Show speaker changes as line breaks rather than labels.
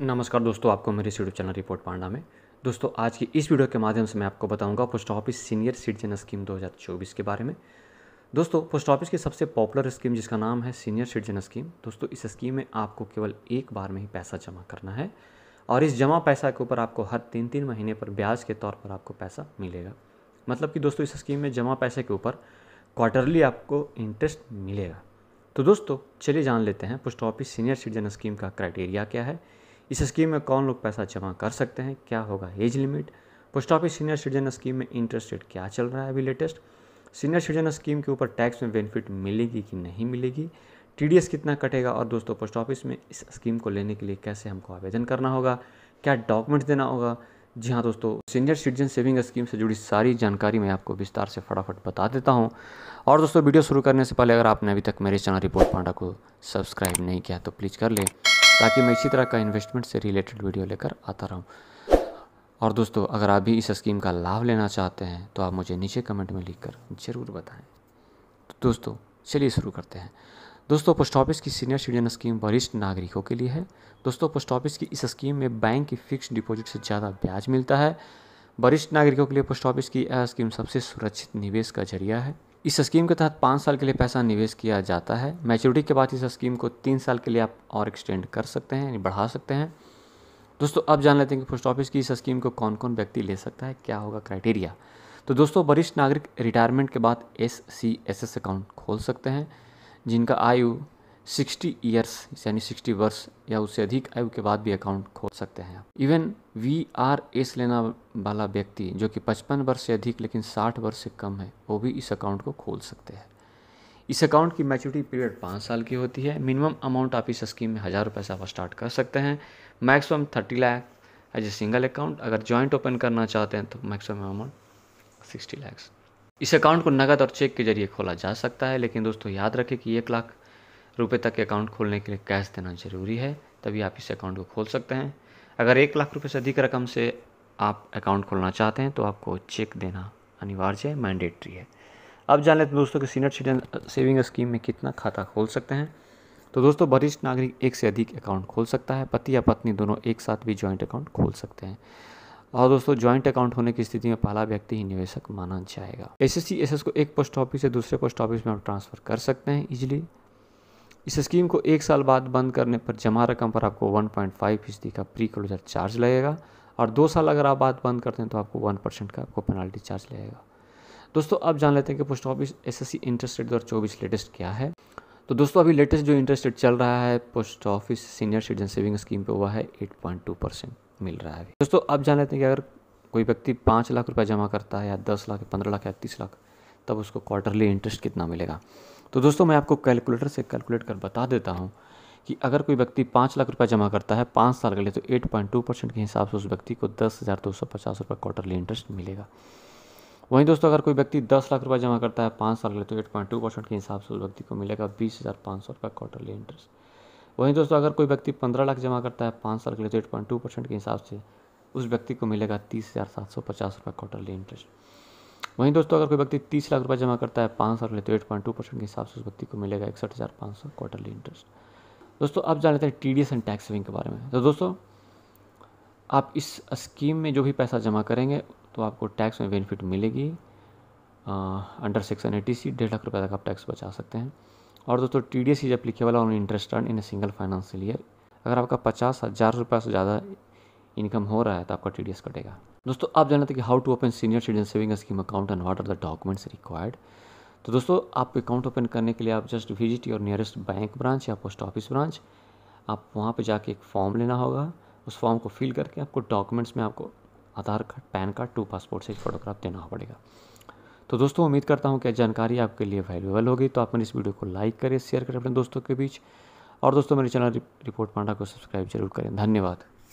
नमस्कार दोस्तों आपको मेरे यूट्यूब चैनल रिपोर्ट पांडा में दोस्तों आज की इस वीडियो के माध्यम से मैं आपको बताऊंगा post office senior citizen scheme 2024 के बारे में दोस्तों पोस्ट ऑफिस की सबसे पॉपुलर स्कीम जिसका नाम है सीनियर सिटीजन स्कीम दोस्तों इस स्कीम में आपको केवल एक बार में ही पैसा जमा करना है और इस जमा पैसा के ऊपर आपको हर तीन तीन महीने पर ब्याज के तौर पर आपको पैसा मिलेगा मतलब कि दोस्तों इस स्कीम में जमा पैसे के ऊपर क्वार्टरली आपको इंटरेस्ट मिलेगा तो दोस्तों चलिए जान लेते हैं post office senior citizen scheme का क्राइटेरिया क्या है इस स्कीम में कौन लोग पैसा जमा कर सकते हैं क्या होगा age limit post office senior citizen scheme में इंटरेस्ट रेट क्या चल रहा है अभी लेटेस्ट सीनियर सिटीजन स्कीम के ऊपर टैक्स में बेनिफिट मिलेगी कि नहीं मिलेगी टी कितना कटेगा और दोस्तों पोस्ट ऑफिस में इस स्कीम को लेने के लिए कैसे हमको आवेदन करना होगा क्या डॉक्यूमेंट्स देना होगा जी हाँ दोस्तों सीनियर सिटीजन सेविंग स्कीम से जुड़ी सारी जानकारी मैं आपको विस्तार से फटाफट बता देता हूँ और दोस्तों वीडियो शुरू करने से पहले अगर आपने अभी तक मेरे चैनल रिपोर्ट पांडा को सब्सक्राइब नहीं किया तो प्लीज़ कर लें ताकि मैं इसी तरह का इन्वेस्टमेंट से रिलेटेड वीडियो लेकर आता रहूँ और दोस्तों अगर आप भी इस स्कीम का लाभ लेना चाहते हैं तो आप मुझे नीचे कमेंट में लिखकर ज़रूर बताएं तो दोस्तों चलिए शुरू करते हैं दोस्तों पोस्ट ऑफिस की सीनियर सिटीजन स्कीम वरिष्ठ नागरिकों के लिए है दोस्तों पोस्ट ऑफिस की इस स्कीम में बैंक की फिक्स डिपॉजिट से ज़्यादा ब्याज मिलता है वरिष्ठ नागरिकों के लिए पोस्ट ऑफिस की यह स्कीम सबसे सुरक्षित निवेश का जरिया है इस स्कीम के तहत पाँच साल के लिए पैसा निवेश किया जाता है मैच्योरिटी के बाद इस स्कीम को तीन साल के लिए आप और एक्सटेंड कर सकते हैं यानी बढ़ा सकते हैं दोस्तों अब जान लेते हैं कि पोस्ट ऑफिस की इस स्कीम को कौन कौन व्यक्ति ले सकता है क्या होगा क्राइटेरिया तो दोस्तों वरिष्ठ नागरिक रिटायरमेंट के बाद S C S S account खोल सकते हैं जिनका आयु सिक्सटी ईयर्स यानी सिक्सटी वर्ष या उससे अधिक आयु के बाद भी अकाउंट खोल सकते हैं इवन वी आर एस लेना वाला व्यक्ति जो कि पचपन वर्ष से अधिक लेकिन साठ वर्ष से कम है वो भी इस अकाउंट को खोल सकते हैं इस अकाउंट की मैच्योरिटी पीरियड पाँच साल की होती है मिनिमम अमाउंट आप इस स्कीम में हज़ार रुपये से आप स्टार्ट कर सकते हैं maximum thirty lakh as a single account अगर जॉइंट ओपन करना चाहते हैं तो मैक्सिमम अमाउंट सिक्सटी लैक्स इस अकाउंट को नकद और चेक के जरिए खोला जा सकता है लेकिन दोस्तों याद रखें कि एक लाख रुपये तक के अकाउंट खोलने के लिए कैश देना ज़रूरी है तभी आप इस अकाउंट को खोल सकते हैं अगर एक लाख रुपये से अधिक रकम से आप अकाउंट खोलना चाहते हैं तो आपको चेक देना अनिवार्य है मैंडेटरी है अब जान लेते हैं दोस्तों कि सीनियर सिटीजन सेविंग स्कीम में कितना खाता खोल सकते हैं तो दोस्तों वरिष्ठ नागरिक एक से अधिक अकाउंट खोल सकता है पति या पत्नी दोनों एक साथ भी जॉइंट अकाउंट खोल सकते हैं और दोस्तों जॉइंट अकाउंट होने की स्थिति में पहला व्यक्ति ही निवेशक माना जाएगा एस एस को एक पोस्ट ऑफिस से दूसरे पोस्ट ऑफिस में आप ट्रांसफ़र कर सकते हैं इजिली इस स्कीम को एक साल बाद बंद करने पर जमा रकम पर आपको 1.5 पॉइंट फीसदी का प्री क्लोजर चार्ज लगेगा और दो साल अगर आप बात बंद करते हैं तो आपको वन परसेंट का आपको पेनाल्टी चार्ज लगेगा दोस्तों अब जान लेते हैं कि post office S S C interest rate दो लेटेस्ट क्या है तो दोस्तों अभी लेटेस्ट जो इंटरेस्ट रेट चल रहा है post office senior citizen saving scheme पर हुआ है टू परसेंट मिल रहा है दोस्तों अब जान लेते हैं कि अगर कोई व्यक्ति पाँच लाख रुपया जमा करता है या दस लाख पंद्रह लाख या तीस लाख तब उसको क्वार्टरली इंटरेस्ट कितना मिलेगा तो दोस्तों मैं आपको कैलकुलेटर से कैलकुलेट कर बता देता हूँ कि अगर कोई व्यक्ति पाँच लाख रुपये जमा करता है पाँच साल के लिए तो एट पॉइंट टू परसेंट के हिसाब से उस व्यक्ति को दस हज़ार दो सौ पचास रुपये क्वार्टरली इंटरेस्ट मिलेगा वहीं दोस्तों अगर कोई व्यक्ति दस लाख रुपये जमा करता है पाँच साल के लिए तो एट पॉइंट टू परसेंट के हिसाब से उस व्यक्ति को मिलेगा बीस हज़ार पाँच सौ रुपये क्वार्टरली इंटरेस्ट वहीं दोस्तों अगर कोई व्यक्ति पंद्रह लाख जमा करता है पाँच साल के लिए तो एट पॉइंट टू परसेंट के हिसाब से उस व्यक्ति को मिलेगा तीस हज़ार सात सौ पचास रुपये क्वार्टरली इंटरेस्ट वहीं दोस्तों अगर कोई व्यक्ति तीस लाख रुपये जमा करता है पाँच साल के लिए तो एट पॉइंट टू परसेंट के हिसाब से उस व्यक्ति को मिलेगा इकसठ हज़ार पाँच सौ क्वार्टरली इंटरेस्ट दोस्तों अब जान लेते हैं T D S and tax saving के बारे में तो दोस्तों आप इस स्कीम में जो भी पैसा जमा करेंगे तो आपको टैक्स में बेनिफिट मिलेगी अंडर सेक्शन एटी सी डेढ़ लाख रुपये तक आप टैक्स बचा सकते हैं और दोस्तों टी डी एस इज वाला on interest earn in a single financial year अगर आपका पचास हज़ार रुपये से ज़्यादा इनकम हो रहा है तो आपका टी कटेगा दोस्तों आप जानते हैं कि how to open senior citizen saving scheme account and what are the documents required तो दोस्तों आप अकाउंट ओपन करने के लिए आप just visit your nearest bank branch या पोस्ट ऑफिस ब्रांच आप वहाँ पर जाके एक फॉर्म लेना होगा उस फॉर्म को फिल करके आपको डॉक्यूमेंट्स में आपको Aadhaar card PAN card two passport size photograph देना पड़ेगा तो दोस्तों उम्मीद करता हूँ कि जानकारी आपके लिए वैल्यूबल होगी तो आप मैंने इस वीडियो को लाइक करें शेयर करें अपने दोस्तों के बीच और दोस्तों मेरे चैनल रिपोर्ट पांडा को सब्सक्राइब जरूर करें धन्यवाद